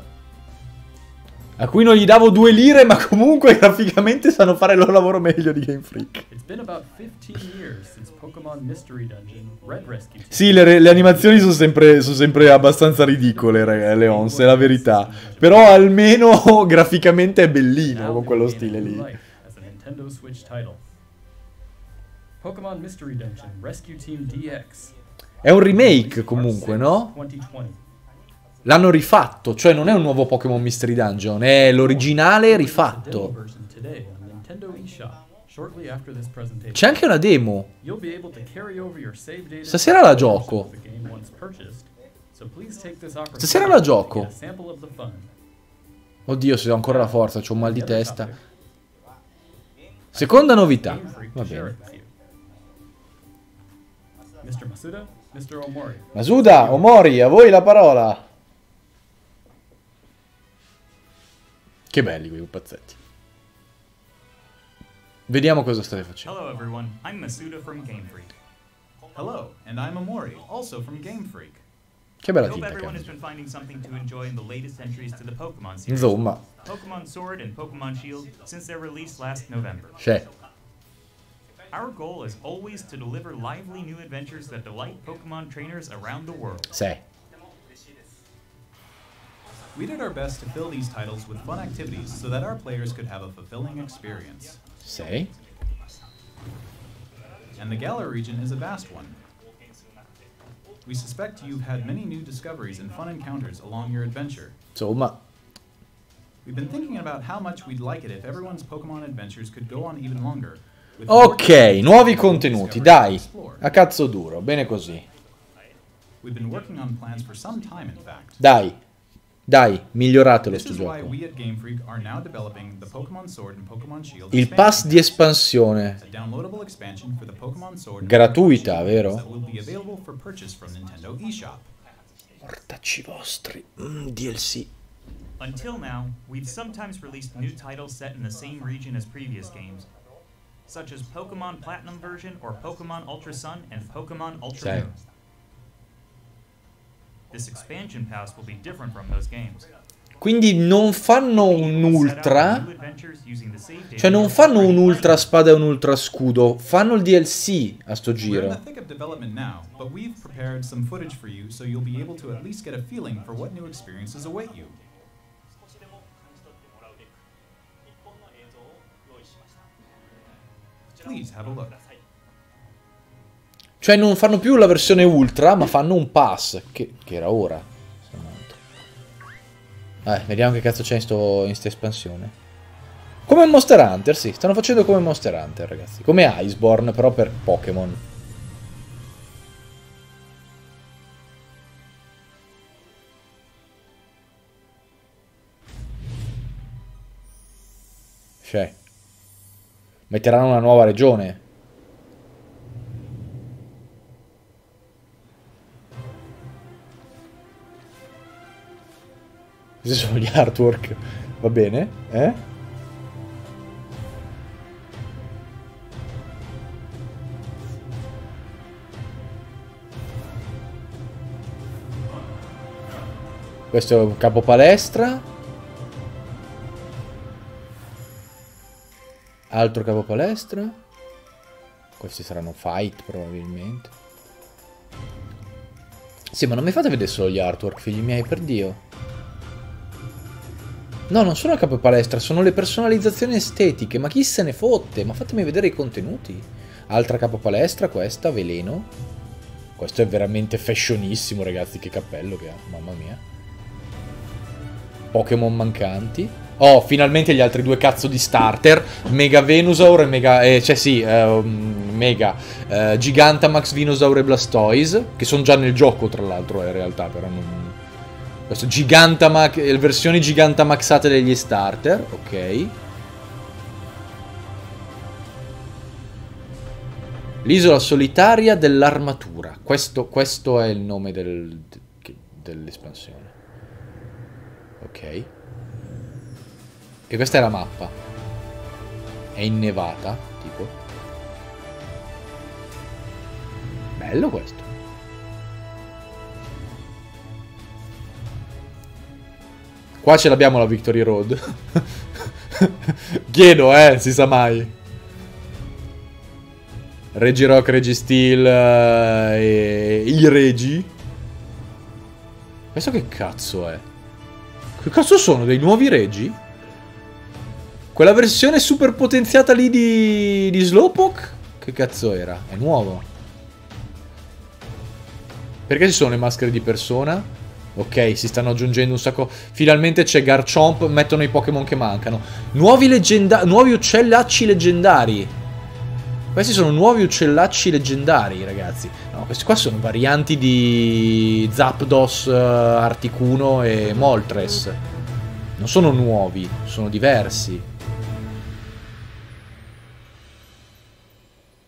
A cui non gli davo due lire, ma comunque graficamente sanno fare il loro lavoro meglio di Game Freak. Sì, le, le animazioni sono sempre, sono sempre, abbastanza ridicole, Leon, Leons, è la verità. Però almeno graficamente è bellino con quello stile lì. Pokémon Mystery Dungeon Rescue Team DX è un remake comunque, no? L'hanno rifatto, cioè non è un nuovo Pokémon Mystery Dungeon, è l'originale rifatto. C'è anche una demo. Stasera la gioco. Stasera la gioco. Oddio, se ho ancora la forza, ho un mal di testa. Seconda novità. Va bene. Mr. Masuda, Mr. Omori. Masuda, Omori, a voi la parola. Che belli quei pupazzetti. Vediamo cosa state facendo. Hello everyone, I'm Masuda from Game Freak. Hello, and I'm Omori, also from Game Freak. Che bella tinta che hanno. Insomma. Pokemon Sword and Pokemon Shield since their release last November. C'è. Our goal is always to deliver lively new adventures that delight Pokemon trainers around the world. Say. We did our best to fill these titles with fun activities so that our players could have a fulfilling experience. Say. And the Galar region is a vast one. We suspect you've had many new discoveries and fun encounters along your adventure. So much. We've been thinking about how much we'd like it if everyone's Pokemon adventures could go on even longer, Ok, nuovi contenuti, dai. A cazzo duro, bene così. Dai, dai, migliorate sto gioco. Il pass di espansione. Gratuita, vero? Mortacci vostri. Mm, DLC. Until now, we've sometimes released new titles set in the same region as previous games, such as Pokemon Platinum version or Pokemon Ultra Sun and Pokemon Ultra Moon. This expansion pass will be different from those games. Quindi non fanno un ultra, cioè non fanno un ultra spada e un ultra scudo, fanno il DLC a sto giro. Now, Cioè non fanno più la versione ultra, ma fanno un pass, che, che era ora. Eh, vediamo che cazzo c'è in, questa espansione. Come Monster Hunter, sì, stanno facendo come Monster Hunter, ragazzi. Come Iceborne, però per Pokémon. Cioè... Metteranno una nuova regione. Questi sono gli artwork. Va bene, eh? Questo è un capo palestra. Altro capo palestra. Questi saranno fight probabilmente. Sì, ma non mi fate vedere solo gli artwork, figli miei, per Dio. No, non sono il capo palestra, sono le personalizzazioni estetiche. Ma chi se ne fotte? Ma fatemi vedere i contenuti. Altra capo palestra, questa, veleno. Questo è veramente fashionissimo, ragazzi, che cappello che ha, mamma mia. Pokémon mancanti. Ho oh, finalmente gli altri due cazzo di starter, Mega Venusaur e Mega... Eh, cioè sì, eh, Mega... Eh, Gigantamax, Venusaur e Blastoise, che sono già nel gioco tra l'altro eh, in realtà, però non... Questo Gigantamax... Eh, versioni Gigantamaxate degli starter, ok... L'isola solitaria dell'armatura. Questo, questo, è il nome del, dell'espansione. Ok. E questa è la mappa. È innevata, tipo. Bello questo. Qua ce l'abbiamo la Victory Road. Chiedo, eh, si sa mai. Regirock, Registeel uh, eh, e i Regi. Questo che cazzo è? Che cazzo sono? Dei nuovi Regi? Quella versione super potenziata lì di, di Slowpoke? Che cazzo era? È nuovo. Perché ci sono le maschere di persona? Ok, si stanno aggiungendo un sacco... Finalmente c'è Garchomp, mettono i Pokémon che mancano. Nuovi, leggenda... nuovi uccellacci leggendari. Questi sono nuovi uccellacci leggendari, ragazzi. No, questi qua sono varianti di Zapdos, eh, Articuno e Moltres. Non sono nuovi, sono diversi.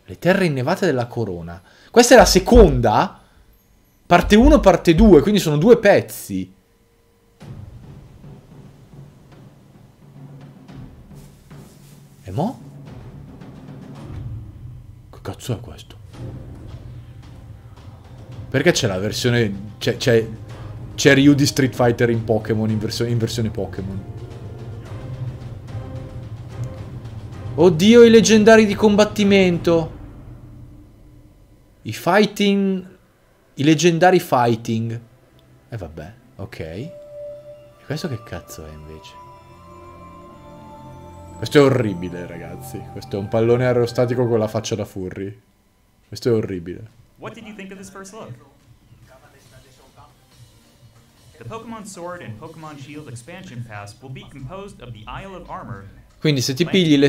Le terre innevate della corona. Questa è la seconda? Parte 1, parte 2, quindi sono due pezzi. E mo? Che cazzo è questo? Perché c'è la versione... C'è, c'è, Ryu di Street Fighter in Pokémon, in, versione, in versione Pokémon. Oddio, i leggendari di combattimento! I fighting... I leggendari fighting. E eh, vabbè, ok. E questo che cazzo è invece? Questo è orribile, ragazzi. Questo è un pallone aerostatico con la faccia da furry. Questo è orribile. What did you think of this first look? The Pokemon Sword and Pokemon Shield expansion pass will be composed of the Isle of Armor quindi se ti pigli le...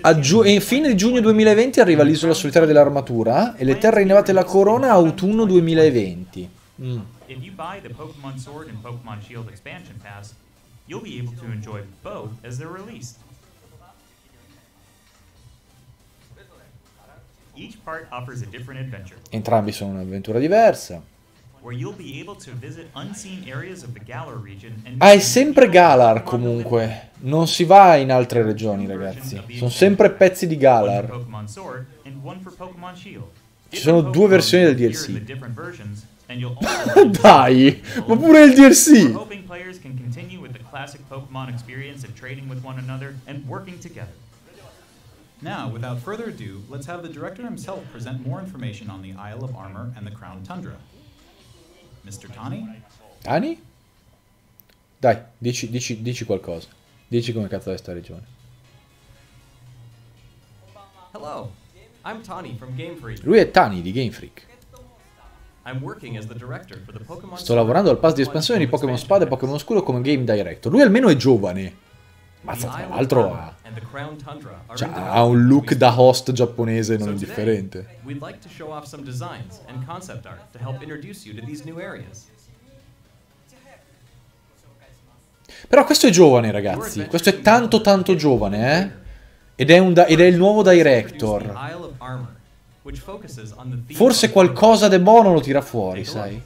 A, giu... a fine giugno 2020 arriva l'isola solitaria dell'armatura e le terre innevate la corona a autunno 2020. Mm. Entrambi sono un'avventura diversa. Ah, è sempre Galar comunque. Non si va in altre regioni, ragazzi. Sono sempre pezzi di Galar. Ci sono due versioni del DLC. Dai, ma pure il DLC. Now, without further ado, let's have the director himself present more information on the Isle of Armor and the Crown Tundra. Mr. Tani? Tani? Dai, dici, dici, dici qualcosa. Dici come cazzo è sta regione. Hello, I'm Tani from Game Freak. Lui è Tani di Game Freak. Sto lavorando al pass di espansione di Pokémon Spada e Pokémon Scuro come Game Director. Lui almeno è giovane. Mazza, tra l'altro ha, cioè, ha un look da host giapponese non indifferente. Però questo è giovane, ragazzi. Questo è tanto, tanto giovane, eh? Ed è, ed è il nuovo director. Forse qualcosa di buono lo tira fuori, sai?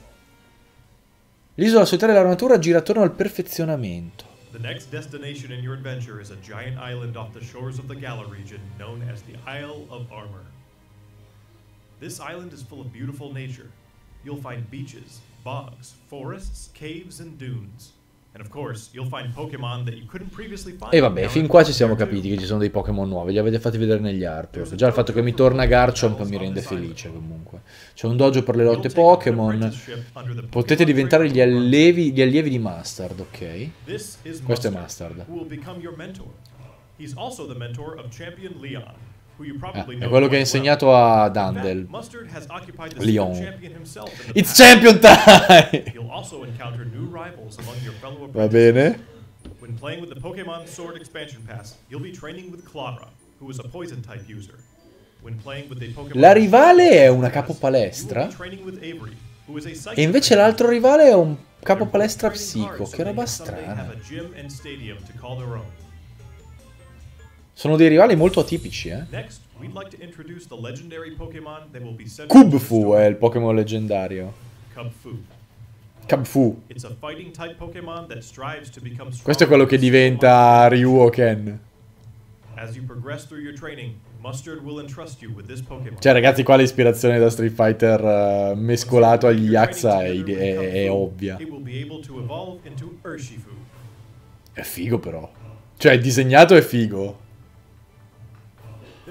L'isola solitaria dell'armatura gira attorno al perfezionamento. The next destination in your adventure is a giant island off the shores of the Gala region known as the Isle of Armor. This island is full of beautiful nature. You'll find beaches, bogs, forests, caves, and dunes. E vabbè, fin qua ci siamo capiti che ci sono dei Pokémon nuovi, li avete fatti vedere negli Arpio. Già il fatto che mi torna Garchomp mi rende felice comunque. C'è un dojo per le lotte Pokémon. Potete diventare gli allievi, gli allievi di Mustard, ok? Questo è Mustard. He's also the mentor of Champion Leon. Eh, è quello che ha insegnato a Dandel. Lyon. It's champion time! Va bene. When playing with the Pokemon Sword expansion pass, you'll be training with Clara, who is a poison type user. When playing with the Pokemon La rivale è una capo capopalestra. E invece l'altro rivale è un capo palestra psico. Che roba strana. Sono dei rivali molto atipici, eh. Kubfu è il Pokémon leggendario. Kabfu. Questo è quello che diventa Ryu o Cioè ragazzi qua l'ispirazione da Street Fighter uh, mescolato agli Yakuza è, è, è, ovvia. È figo però. Cioè disegnato è figo.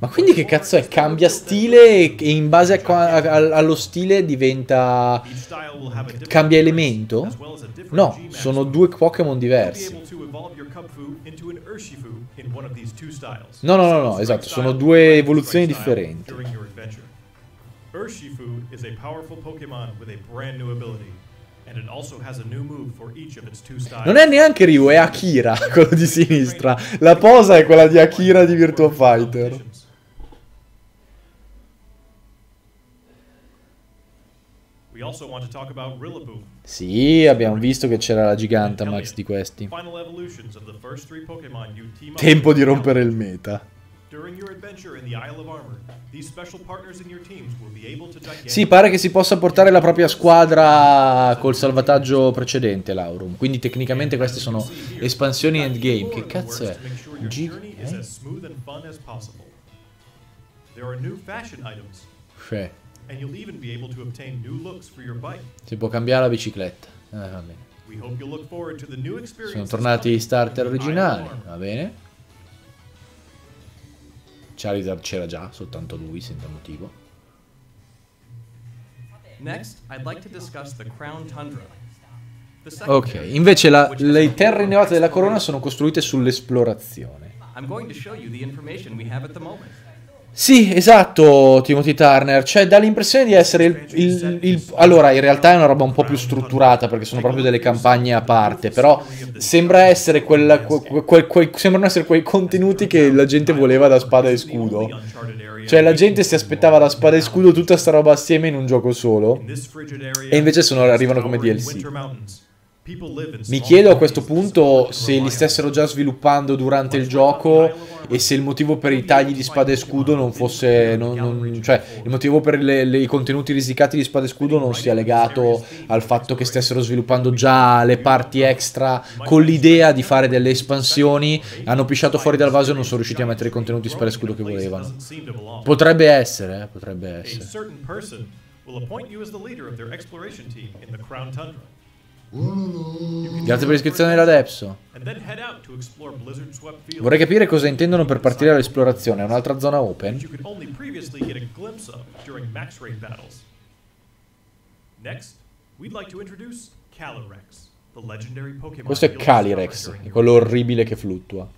Ma quindi che cazzo è? Cambia stile e in base a, a, allo stile diventa... cambia elemento? No, sono due Pokémon diversi. No, no, no, no, esatto, sono due evoluzioni differenti. Urshifu is a powerful Pokémon with a brand new ability. Non è neanche Ryu, è Akira, quello di sinistra. La posa è quella di Akira di Virtua Fighter. Sì, abbiamo visto che c'era la Gigantamax di questi. Tempo di rompere il meta. Sì, pare che si possa portare la propria squadra col salvataggio precedente, Laurum. Quindi tecnicamente queste sono espansioni endgame. Che cazzo è? G- eh? Cioè. Si può cambiare la bicicletta. Ah, va bene. Sono tornati i starter originali, va bene. Charizard c'era già, soltanto lui, senza motivo. Next, Tundra. Ok, invece la, le terre nevate della corona sono costruite sull'esplorazione. I'm going to show you the information we have at the moment. Sì, esatto, Timothy Turner. Cioè, dà l'impressione di essere il, il, il, Allora, in realtà è una roba un po' più strutturata perché sono proprio delle campagne a parte. Però sembra essere quella, que, que, que, sembrano essere quei contenuti che la gente voleva da spada e scudo. Cioè, la gente si aspettava da spada e scudo tutta sta roba assieme in un gioco solo. E invece sono, arrivano come DLC. Mi chiedo a questo punto se li stessero già sviluppando durante il gioco e se il motivo per i tagli di spada e scudo non fosse... Non, non, cioè il motivo per le, le, i contenuti risicati di spada e scudo non sia legato al fatto che stessero sviluppando già le parti extra con l'idea di fare delle espansioni, hanno pisciato fuori dal vaso e non sono riusciti a mettere i contenuti di spada e scudo che volevano. Potrebbe essere, eh, potrebbe essere. Grazie per l'iscrizione dell'Adepso. Vorrei capire cosa intendono per partire all'esplorazione. È un'altra zona open? Questo è Calyrex, è quello orribile che fluttua.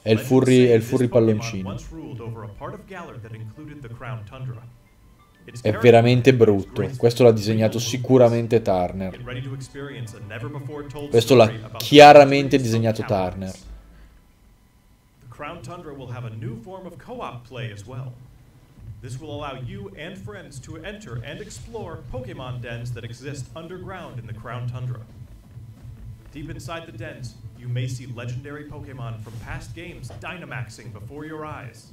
È il furri, è il furri palloncino. È veramente brutto, questo l'ha disegnato sicuramente Turner. Questo l'ha chiaramente disegnato Turner. Crown Tundra will have a new form of co-op play as well. This will allow you and friends to enter and explore Pokemon dens that exist underground in the Crown Tundra. Deep inside the dens, you may see legendary Pokemon from past games dynamaxing before your eyes.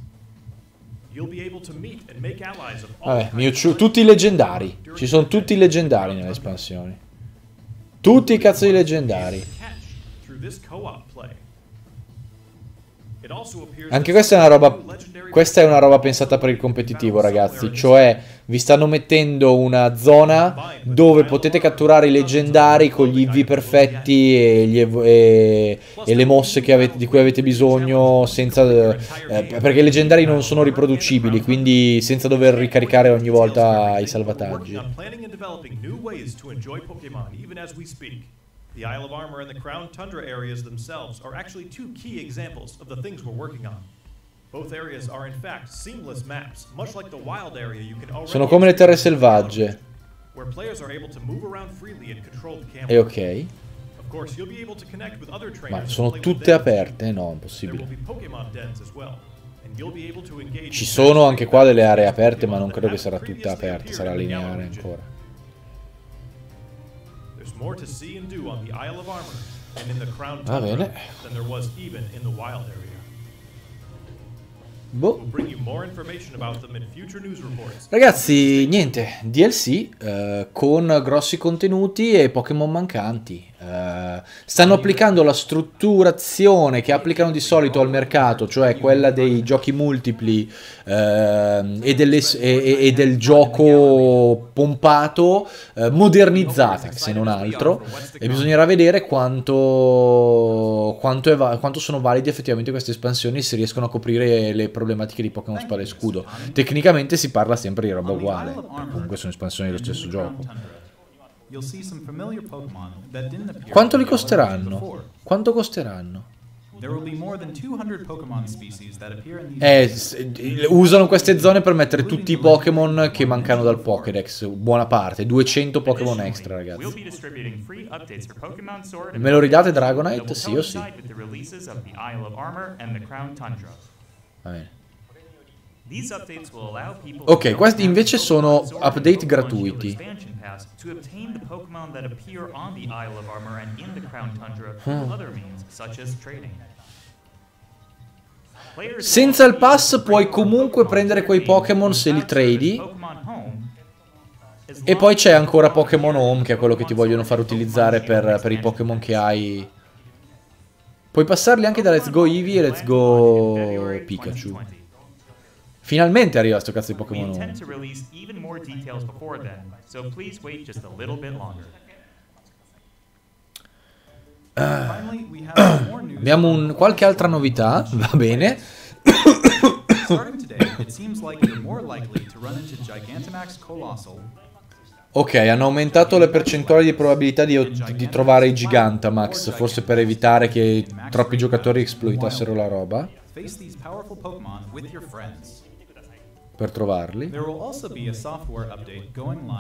Vabbè, Mewtwo, tutti i leggendari. Ci sono tutti i leggendari nelle espansioni. Tutti i cazzo di leggendari. Anche questa è una roba. Questa è una roba pensata per il competitivo, ragazzi. Cioè, vi stanno mettendo una zona dove potete catturare i leggendari con gli IV perfetti e, gli, e, e le mosse avete, di cui avete bisogno senza, eh, perché i leggendari non sono riproducibili, quindi senza dover ricaricare ogni volta i salvataggi. The Isle of Armor and the Crown Tundra areas themselves are actually two key examples of the things we're working on. Sono come le terre selvagge. E ok. Ma sono tutte aperte? No, impossibile. Ci sono anche qua delle aree aperte, ma non credo che sarà tutta aperta, sarà lineare ancora more to see and do on the Isle of Armor and in the Crown Tundra than there was even in the wild area. Boh. Ragazzi, niente, DLC eh, con grossi contenuti e Pokémon mancanti. Eh, stanno applicando la strutturazione che applicano di solito al mercato, cioè quella dei giochi multipli uh, e, delle, e, e, del gioco pompato, uh, eh, modernizzata se non altro, e bisognerà vedere quanto, quanto, va quanto sono valide effettivamente queste espansioni se riescono a coprire le problematiche di Pokémon Spada e Scudo. Tecnicamente si parla sempre di roba uguale, comunque sono espansioni dello stesso gioco. Quanto li costeranno? Quanto costeranno? Eh, eh, usano queste zone per mettere tutti i Pokémon che mancano dal Pokédex, buona parte, 200 Pokémon extra ragazzi. Me lo ridate Dragonite? Sì o sì? Va bene. Ok, questi invece sono update gratuiti. Hmm. Senza il pass puoi comunque prendere quei Pokémon se li tradi. E poi c'è ancora Pokémon Home, che è quello che ti vogliono far utilizzare per, per i Pokémon che hai. Puoi passarli anche da Let's Go Eevee e Let's Go Pikachu. Finalmente arriva sto cazzo di Pokémon. uh, abbiamo un, qualche altra novità, va bene. ok, hanno aumentato le percentuali di probabilità di, di trovare i Gigantamax, forse per evitare che troppi giocatori esploitassero la roba. Face these powerful Pokemon with your friends per trovarli.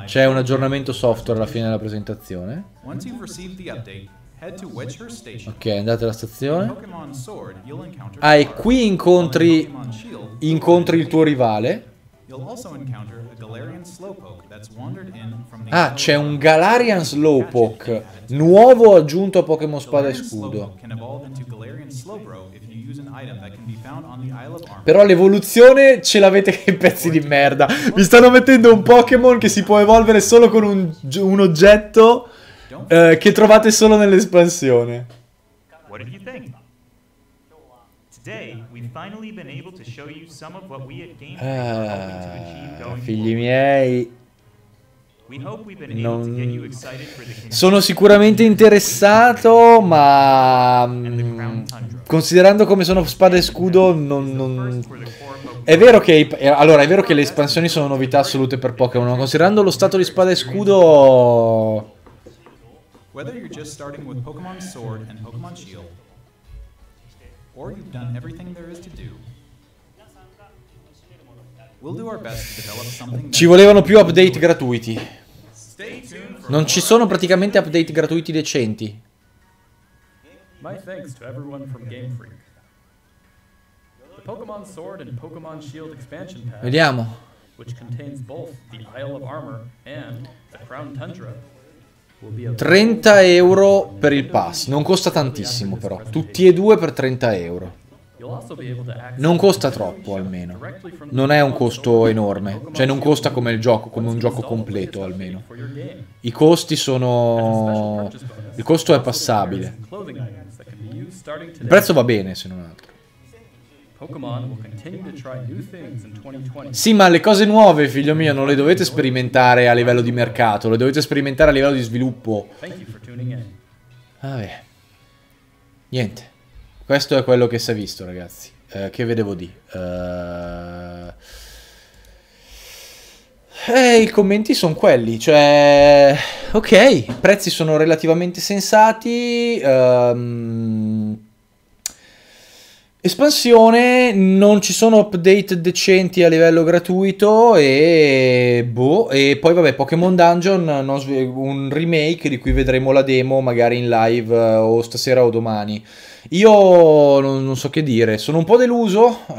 C'è un aggiornamento software alla fine della presentazione. Ok, andate alla stazione. Ah, e qui incontri, incontri il tuo rivale. Ah, c'è un Galarian Slowpoke, nuovo aggiunto a Pokémon Spada e Scudo. Però l'evoluzione ce l'avete che pezzi di merda. Mi stanno mettendo un Pokémon che si può evolvere solo con un, un oggetto eh, che trovate solo nell'espansione. Cosa did Oggi finally been able to show you some of what we at Game ah, Figli miei. Non... Sono sicuramente interessato, ma mm, considerando come sono spada e scudo, non, non... È, vero che... Eh, allora, è vero che le espansioni sono novità assolute per Pokémon, ma considerando lo stato di spada e scudo... Whether you're just starting with Pokémon Sword and Pokémon Shield, or you've done everything there is to do. We'll do our best to develop something ci volevano più update gratuiti. Non ci sono praticamente update gratuiti decenti. My thanks to everyone from Game Freak. The Pokémon Sword and Pokemon Shield expansion pack, Vediamo. which contains both the Isle of Armor and the Crown Tundra, 30 euro per il pass, non costa tantissimo però, tutti e due per 30 euro. Non costa troppo almeno, non è un costo enorme, cioè non costa come il gioco, come un gioco completo almeno. I costi sono... il costo è passabile. Il prezzo va bene se non altro. Sì, ma le cose nuove, figlio mio, non le dovete sperimentare a livello di mercato, le dovete sperimentare a livello di sviluppo. Vabbè. Niente. Questo è quello che si è visto, ragazzi. Eh, che vedevo di? Eh... Eh, I commenti sono quelli, cioè... Ok, i prezzi sono relativamente sensati. Ehm... Espansione, non ci sono update decenti a livello gratuito e boh, e poi vabbè Pokémon Dungeon, un remake di cui vedremo la demo magari in live eh, o stasera o domani. Io non, non so che dire, sono un po' deluso, uh,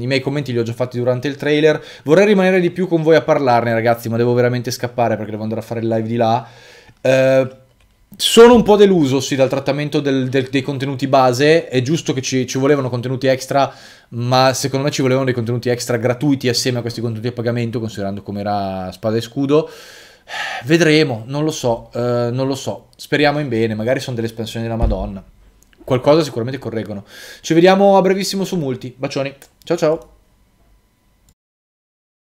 i miei commenti li ho già fatti durante il trailer, vorrei rimanere di più con voi a parlarne ragazzi, ma devo veramente scappare perché devo andare a fare il live di là. Uh, sono un po' deluso sì dal trattamento del, del, dei contenuti base, è giusto che ci, ci, volevano contenuti extra, ma secondo me ci volevano dei contenuti extra gratuiti assieme a questi contenuti a pagamento, considerando come era spada e scudo. Vedremo, non lo so, eh, non lo so. Speriamo in bene, magari sono delle espansioni della Madonna. Qualcosa sicuramente correggono. Ci vediamo a brevissimo su Multi. Bacioni. Ciao ciao.